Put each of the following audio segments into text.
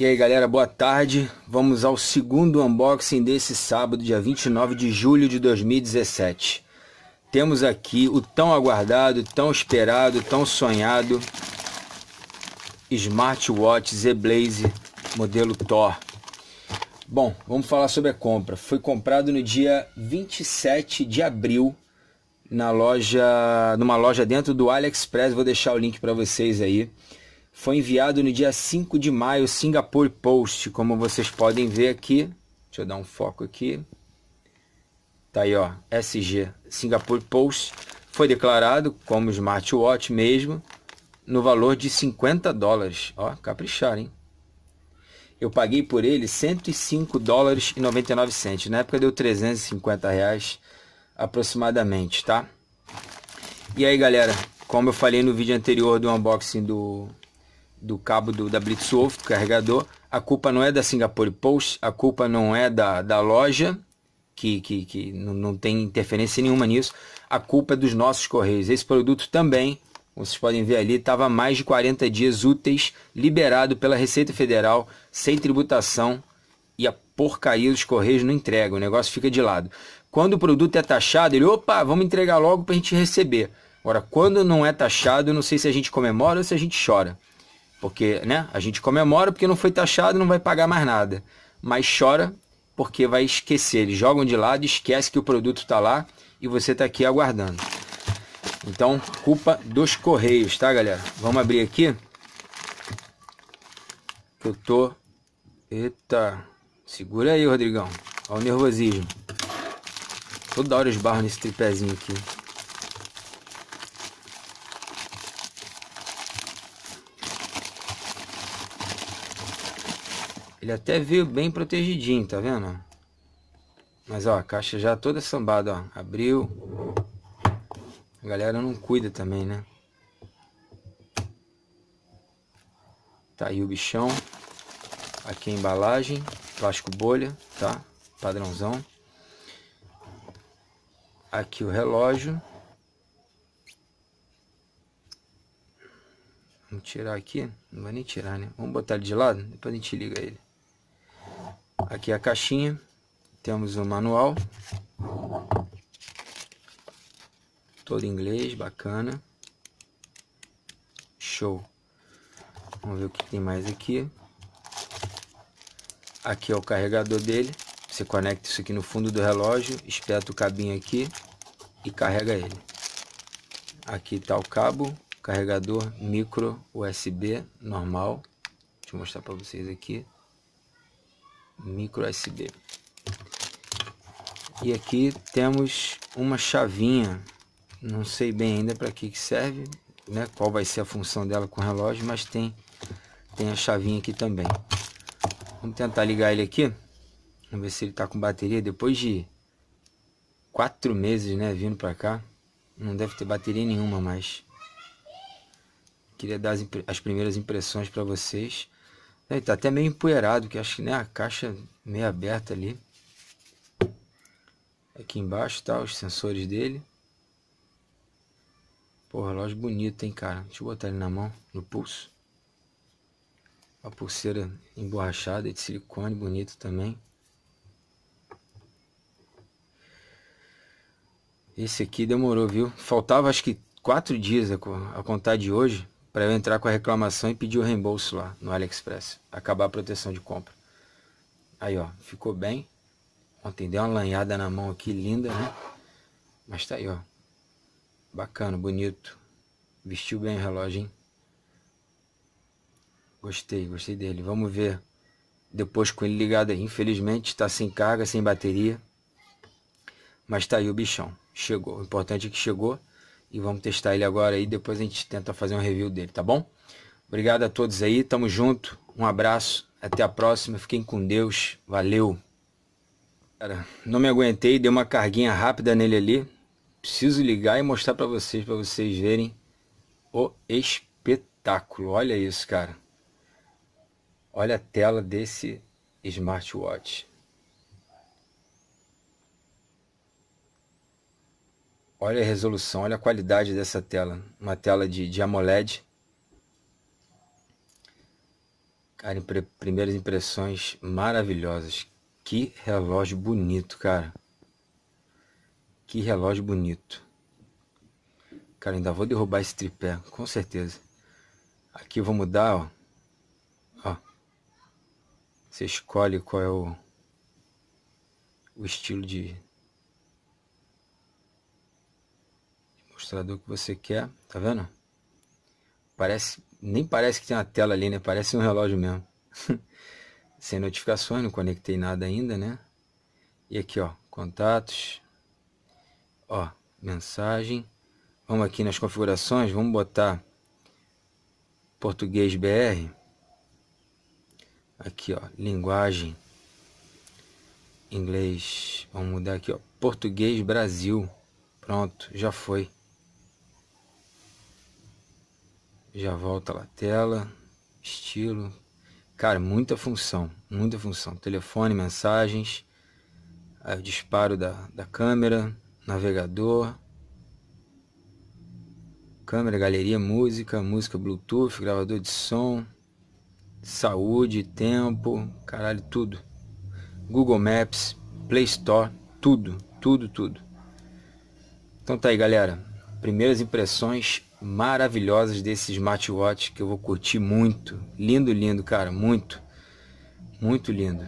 E aí galera, boa tarde. Vamos ao segundo unboxing desse sábado, dia 29 de julho de 2017. Temos aqui o tão aguardado, tão esperado, tão sonhado Smartwatch Z Blaze modelo Thor. Bom, vamos falar sobre a compra. Foi comprado no dia 27 de abril na loja, numa loja dentro do AliExpress. Vou deixar o link para vocês aí foi enviado no dia 5 de maio, Singapore Post, como vocês podem ver aqui. Deixa eu dar um foco aqui. Tá aí, ó, SG Singapore Post foi declarado como smartwatch mesmo no valor de 50 dólares, ó, caprichar, hein? Eu paguei por ele 105 dólares e 99 centos. Na época deu 350 reais aproximadamente, tá? E aí, galera, como eu falei no vídeo anterior do unboxing do do cabo do, da Blitzwolf, do carregador. A culpa não é da Singapore Post, a culpa não é da, da loja, que, que, que não, não tem interferência nenhuma nisso. A culpa é dos nossos correios. Esse produto também, vocês podem ver ali, estava mais de 40 dias úteis, liberado pela Receita Federal, sem tributação. E a porcaria dos correios não entrega, o negócio fica de lado. Quando o produto é taxado, ele, opa, vamos entregar logo para a gente receber. Agora, quando não é taxado, não sei se a gente comemora ou se a gente chora. Porque, né? A gente comemora porque não foi taxado e não vai pagar mais nada. Mas chora porque vai esquecer. Eles jogam de lado, esquece que o produto está lá e você está aqui aguardando. Então, culpa dos correios, tá, galera? Vamos abrir aqui. Eu tô... Eita. Segura aí, Rodrigão. Olha o nervosismo. Toda hora esbarro nesse tripézinho aqui. Ele até veio bem protegidinho, tá vendo? Mas ó, a caixa já toda sambada, ó. Abriu. A galera não cuida também, né? Tá aí o bichão. Aqui a embalagem. Plástico bolha, tá? Padrãozão. Aqui o relógio. Vamos tirar aqui. Não vai nem tirar, né? Vamos botar ele de lado, depois a gente liga ele. Aqui é a caixinha. Temos o manual. Todo em inglês, bacana. Show. Vamos ver o que tem mais aqui. Aqui é o carregador dele. Você conecta isso aqui no fundo do relógio, espeta o cabinho aqui e carrega ele. Aqui está o cabo, carregador micro USB normal. Deixa eu mostrar para vocês aqui micro USB. E aqui temos uma chavinha, não sei bem ainda para que, que serve, né? qual vai ser a função dela com o relógio, mas tem, tem a chavinha aqui também. Vamos tentar ligar ele aqui, vamos ver se ele está com bateria, depois de quatro meses né, vindo para cá, não deve ter bateria nenhuma mais. Queria dar as, as primeiras impressões para vocês. Ele é, tá até meio empoeirado, que acho que né, a caixa meio aberta ali. Aqui embaixo tá os sensores dele. Pô, relógio bonito, hein, cara. Deixa eu botar ele na mão, no pulso. A pulseira emborrachada de silicone, bonito também. Esse aqui demorou, viu? Faltava acho que quatro dias a contar de hoje para eu entrar com a reclamação e pedir o reembolso lá no AliExpress. Acabar a proteção de compra. Aí, ó, ficou bem. Ontem deu uma lanhada na mão aqui, linda, né? Mas tá aí, ó. Bacana, bonito. Vestiu bem o relógio, hein? Gostei, gostei dele. Vamos ver depois com ele ligado aí. Infelizmente está sem carga, sem bateria. Mas tá aí o bichão. Chegou. O importante é que chegou. E vamos testar ele agora e depois a gente tenta fazer um review dele, tá bom? Obrigado a todos aí, tamo junto. Um abraço, até a próxima. Fiquem com Deus. Valeu. Cara, não me aguentei, dei uma carguinha rápida nele ali. Preciso ligar e mostrar para vocês, para vocês verem o espetáculo. Olha isso, cara. Olha a tela desse smartwatch. Olha a resolução, olha a qualidade dessa tela. Uma tela de, de AMOLED. Cara, impre, primeiras impressões maravilhosas. Que relógio bonito, cara. Que relógio bonito. Cara, ainda vou derrubar esse tripé, com certeza. Aqui eu vou mudar, ó. ó. Você escolhe qual é o, o estilo de, mostrador que você quer, tá vendo? Parece, nem parece que tem uma tela ali, né? Parece um relógio mesmo. Sem notificações, não conectei nada ainda, né? E aqui, ó, contatos. Ó, mensagem. Vamos aqui nas configurações, vamos botar português BR. Aqui, ó, linguagem inglês. Vamos mudar aqui, ó, português Brasil. Pronto, já foi. Já volta lá tela, estilo. Cara, muita função, muita função. Telefone, mensagens, aí disparo da, da câmera, navegador, câmera, galeria, música, música Bluetooth, gravador de som, saúde, tempo, caralho, tudo. Google Maps, Play Store, tudo, tudo, tudo. Então tá aí, galera. Primeiras impressões maravilhosas desse smartwatch que eu vou curtir muito. Lindo, lindo, cara, muito. Muito lindo.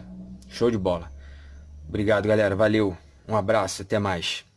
Show de bola. Obrigado, galera. Valeu. Um abraço, até mais.